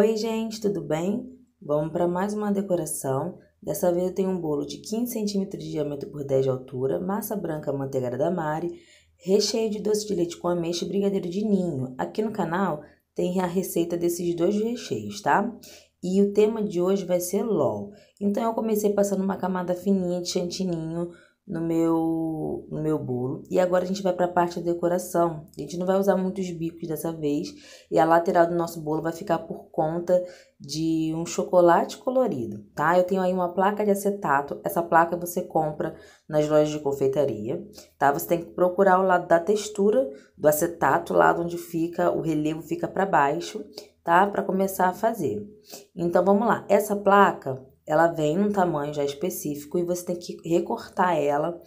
Oi, gente, tudo bem? Vamos para mais uma decoração. Dessa vez eu tenho um bolo de 15 cm de diâmetro por 10 de altura, massa branca manteigada da Mari, recheio de doce de leite com ameixa e brigadeiro de ninho. Aqui no canal tem a receita desses dois recheios, tá? E o tema de hoje vai ser LOL. Então eu comecei passando uma camada fininha de chantininho no meu, no meu bolo. E agora a gente vai para a parte da decoração. A gente não vai usar muitos bicos dessa vez. E a lateral do nosso bolo vai ficar por conta de um chocolate colorido, tá? Eu tenho aí uma placa de acetato. Essa placa você compra nas lojas de confeitaria, tá? Você tem que procurar o lado da textura do acetato, lá onde fica o relevo fica para baixo, tá? Para começar a fazer. Então, vamos lá. Essa placa ela vem num tamanho já específico e você tem que recortar ela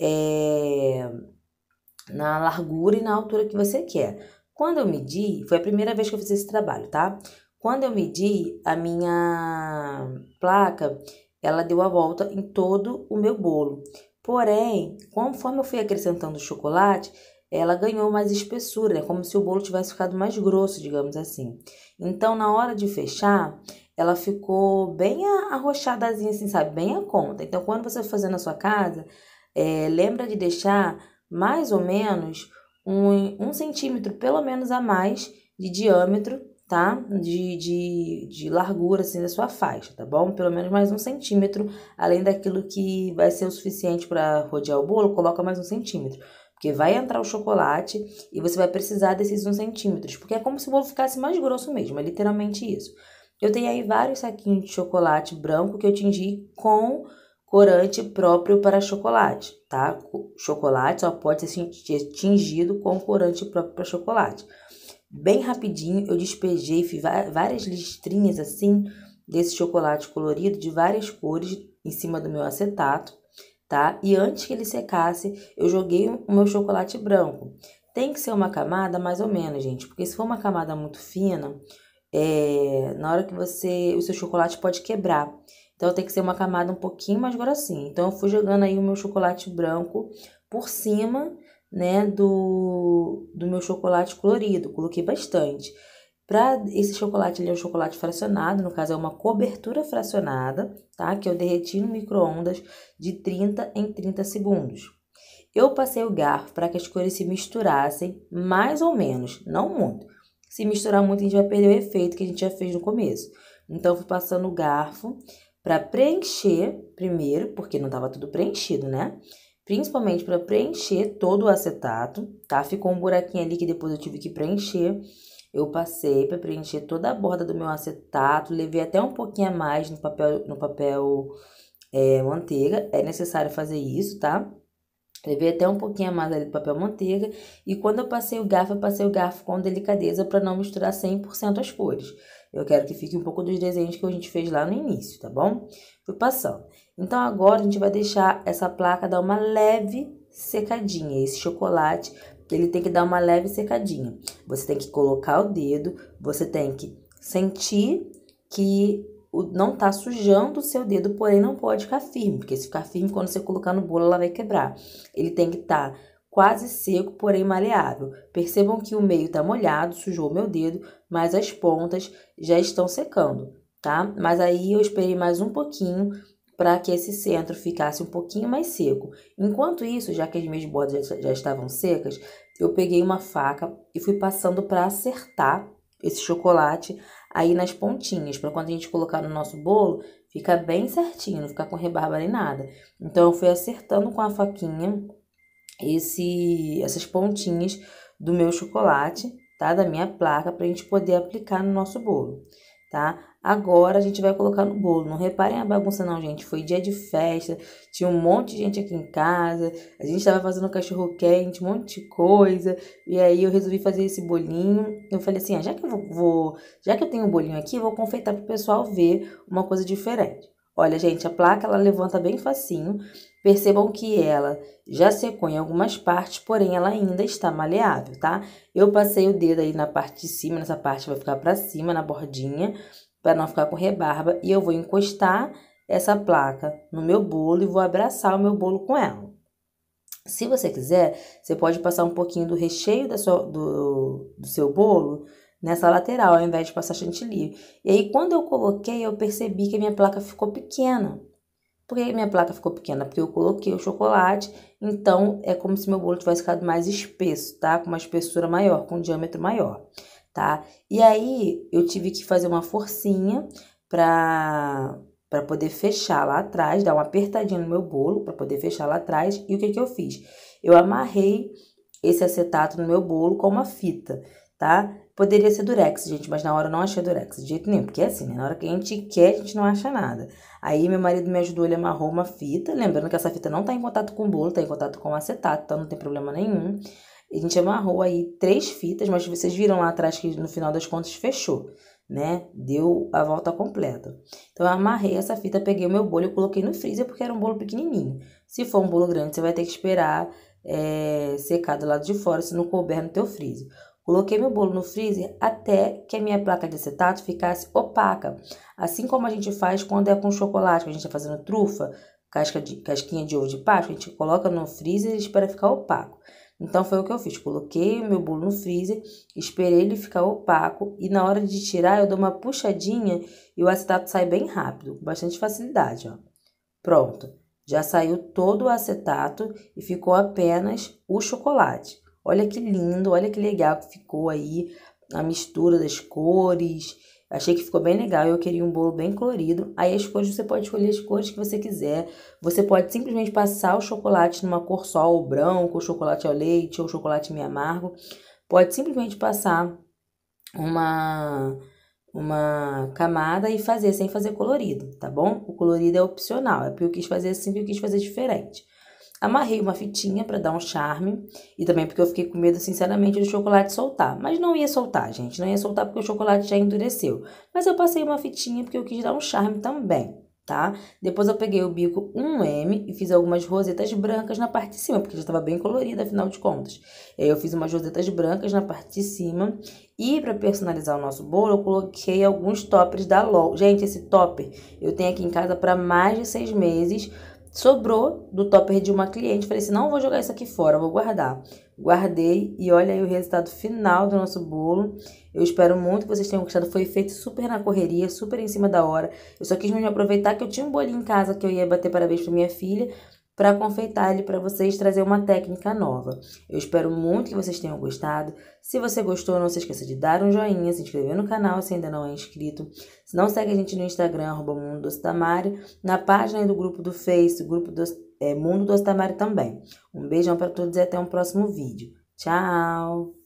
é, na largura e na altura que você quer. Quando eu medi, foi a primeira vez que eu fiz esse trabalho, tá? Quando eu medi, a minha placa, ela deu a volta em todo o meu bolo. Porém, conforme eu fui acrescentando o chocolate, ela ganhou mais espessura, é né? como se o bolo tivesse ficado mais grosso, digamos assim. Então, na hora de fechar, ela ficou bem arrochadazinha, assim, sabe? Bem a conta. Então, quando você for fazer na sua casa, é, lembra de deixar mais ou menos um, um centímetro, pelo menos a mais, de diâmetro, tá? De, de, de largura, assim, da sua faixa, tá bom? Pelo menos mais um centímetro, além daquilo que vai ser o suficiente para rodear o bolo, coloca mais um centímetro. Porque vai entrar o chocolate e você vai precisar desses 1 centímetros. Porque é como se o bolo ficasse mais grosso mesmo, é literalmente isso. Eu tenho aí vários saquinhos de chocolate branco que eu tingi com corante próprio para chocolate, tá? Chocolate só pode ser tingido com corante próprio para chocolate. Bem rapidinho eu despejei, fiz várias listrinhas assim desse chocolate colorido de várias cores em cima do meu acetato, tá? E antes que ele secasse, eu joguei o meu chocolate branco. Tem que ser uma camada mais ou menos, gente, porque se for uma camada muito fina, é, na hora que você. O seu chocolate pode quebrar. Então tem que ser uma camada um pouquinho mais grossinha. Então eu fui jogando aí o meu chocolate branco por cima, né, do, do meu chocolate colorido. Coloquei bastante. Para esse chocolate, ele é um chocolate fracionado, no caso é uma cobertura fracionada, tá? Que eu derreti no micro-ondas de 30 em 30 segundos. Eu passei o garfo para que as cores se misturassem, mais ou menos, não muito, se misturar muito, a gente vai perder o efeito que a gente já fez no começo. Então, fui passando o garfo para preencher primeiro, porque não estava tudo preenchido, né? Principalmente para preencher todo o acetato, tá? Ficou um buraquinho ali que depois eu tive que preencher. Eu passei para preencher toda a borda do meu acetato, levei até um pouquinho a mais no papel, no papel é, manteiga. É necessário fazer isso, tá? Levei até um pouquinho a mais ali do papel manteiga e quando eu passei o garfo, eu passei o garfo com delicadeza para não misturar 100% as cores. Eu quero que fique um pouco dos desenhos que a gente fez lá no início, tá bom? Fui passando. Então agora a gente vai deixar essa placa dar uma leve secadinha, esse chocolate, ele tem que dar uma leve secadinha. Você tem que colocar o dedo, você tem que sentir que não está sujando o seu dedo, porém não pode ficar firme, porque se ficar firme, quando você colocar no bolo, ela vai quebrar. Ele tem que estar tá quase seco, porém maleável. Percebam que o meio está molhado, sujou meu dedo, mas as pontas já estão secando, tá? Mas aí eu esperei mais um pouquinho para que esse centro ficasse um pouquinho mais seco. Enquanto isso, já que as minhas bordas já, já estavam secas, eu peguei uma faca e fui passando para acertar esse chocolate aí nas pontinhas, para quando a gente colocar no nosso bolo, ficar bem certinho, não ficar com rebarba nem nada. Então eu fui acertando com a faquinha esse essas pontinhas do meu chocolate, tá? Da minha placa para a gente poder aplicar no nosso bolo, tá? Agora a gente vai colocar no bolo. Não reparem a bagunça, não, gente. Foi dia de festa, tinha um monte de gente aqui em casa. A gente estava fazendo cachorro quente, um monte de coisa. E aí eu resolvi fazer esse bolinho. Eu falei assim: ah, já que eu vou, vou já que eu tenho um bolinho aqui, vou confeitar pro pessoal ver uma coisa diferente. Olha, gente, a placa ela levanta bem facinho. Percebam que ela já secou em algumas partes, porém ela ainda está maleável, tá? Eu passei o dedo aí na parte de cima, nessa parte vai ficar para cima, na bordinha para não ficar com rebarba, e eu vou encostar essa placa no meu bolo e vou abraçar o meu bolo com ela. Se você quiser, você pode passar um pouquinho do recheio da sua, do, do seu bolo nessa lateral, ao invés de passar chantilly. E aí, quando eu coloquei, eu percebi que a minha placa ficou pequena. Por que minha placa ficou pequena? Porque eu coloquei o chocolate, então é como se meu bolo tivesse ficado mais espesso, tá? Com uma espessura maior, com um diâmetro maior tá? E aí eu tive que fazer uma forcinha para para poder fechar lá atrás, dar uma apertadinha no meu bolo para poder fechar lá atrás. E o que que eu fiz? Eu amarrei esse acetato no meu bolo com uma fita, tá? Poderia ser durex, gente, mas na hora eu não achei durex de jeito nenhum, porque é assim, né? Na hora que a gente quer, a gente não acha nada. Aí meu marido me ajudou, ele amarrou uma fita, lembrando que essa fita não tá em contato com o bolo, tá em contato com o acetato, então não tem problema nenhum. A gente amarrou aí três fitas, mas vocês viram lá atrás que no final das contas fechou, né? Deu a volta completa. Então, eu amarrei essa fita, peguei o meu bolo e coloquei no freezer, porque era um bolo pequenininho. Se for um bolo grande, você vai ter que esperar é, secar do lado de fora, se não couber no teu freezer. Coloquei meu bolo no freezer até que a minha placa de acetato ficasse opaca. Assim como a gente faz quando é com chocolate, que a gente está fazendo trufa, casca de, casquinha de ovo de Páscoa, a gente coloca no freezer e espera ficar opaco. Então foi o que eu fiz, coloquei o meu bolo no freezer, esperei ele ficar opaco e na hora de tirar eu dou uma puxadinha e o acetato sai bem rápido, com bastante facilidade, ó. Pronto, já saiu todo o acetato e ficou apenas o chocolate. Olha que lindo, olha que legal que ficou aí a mistura das cores. Achei que ficou bem legal. Eu queria um bolo bem colorido. Aí as cores você pode escolher as cores que você quiser. Você pode simplesmente passar o chocolate numa cor só, ou branco, ou chocolate ao leite, ou chocolate meio amargo. Pode simplesmente passar uma uma camada e fazer sem fazer colorido, tá bom? O colorido é opcional, é porque eu quis fazer assim, porque eu quis fazer diferente. Amarrei uma fitinha para dar um charme e também porque eu fiquei com medo, sinceramente, do chocolate soltar. Mas não ia soltar, gente, não ia soltar porque o chocolate já endureceu. Mas eu passei uma fitinha porque eu quis dar um charme também tá? Depois eu peguei o bico 1M e fiz algumas rosetas brancas na parte de cima, porque já estava bem colorida, afinal de contas. Eu fiz umas rosetas brancas na parte de cima e para personalizar o nosso bolo, eu coloquei alguns toppers da LOL. Gente, esse topper eu tenho aqui em casa para mais de seis meses, Sobrou do topper de uma cliente, falei assim: não vou jogar isso aqui fora, vou guardar. Guardei e olha aí o resultado final do nosso bolo. Eu espero muito que vocês tenham gostado. Foi feito super na correria, super em cima da hora. Eu só quis mesmo aproveitar que eu tinha um bolinho em casa que eu ia bater parabéns pra minha filha para confeitar ele para vocês trazer uma técnica nova. Eu espero muito que vocês tenham gostado. Se você gostou, não se esqueça de dar um joinha, se inscrever no canal se ainda não é inscrito. Se não, segue a gente no Instagram, arroba Mundo Doce Tamari, na página do grupo do Face, grupo do, é, Mundo Doce Tamari também. Um beijão para todos e até um próximo vídeo. Tchau!